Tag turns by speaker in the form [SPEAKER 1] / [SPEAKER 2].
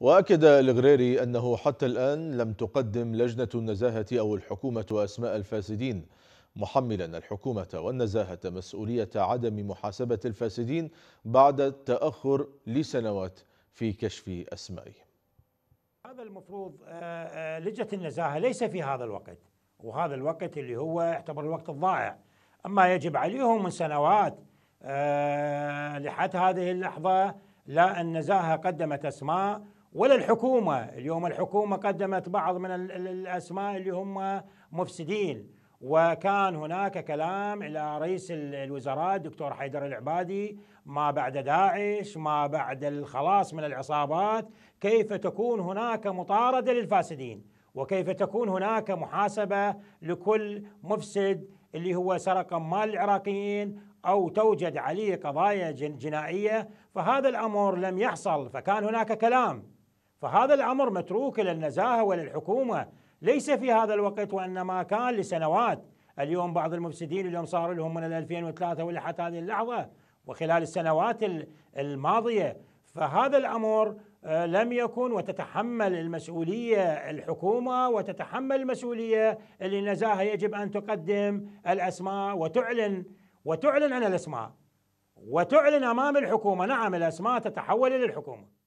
[SPEAKER 1] وأكد الغريري أنه حتى الآن لم تقدم لجنة النزاهة أو الحكومة أسماء الفاسدين محملا الحكومة والنزاهة مسؤولية عدم محاسبة الفاسدين بعد التأخر لسنوات في كشف أسمائهم
[SPEAKER 2] هذا المفروض آه، آه، لجنة النزاهة ليس في هذا الوقت وهذا الوقت اللي هو يعتبر الوقت الضائع أما يجب عليهم من سنوات آه، لحد هذه اللحظة لا النزاهة قدمت أسماء ولا الحكومة اليوم الحكومة قدمت بعض من الأسماء اللي هم مفسدين وكان هناك كلام إلى رئيس الوزراء الدكتور حيدر العبادي ما بعد داعش ما بعد الخلاص من العصابات كيف تكون هناك مطاردة للفاسدين وكيف تكون هناك محاسبة لكل مفسد اللي هو سرق مال العراقيين أو توجد عليه قضايا جنائية فهذا الأمر لم يحصل فكان هناك كلام فهذا الامر متروك الى النزاهه وللحكومه ليس في هذا الوقت وانما كان لسنوات اليوم بعض المفسدين اليوم صار لهم من 2003 ولا حتى هذه اللحظه وخلال السنوات الماضيه فهذا الامر آه، لم يكن وتتحمل المسؤوليه الحكومه وتتحمل المسؤوليه اللي نزاهه يجب ان تقدم الاسماء وتعلن وتعلن عن الاسماء وتعلن امام الحكومه نعم الاسماء تتحول الى الحكومه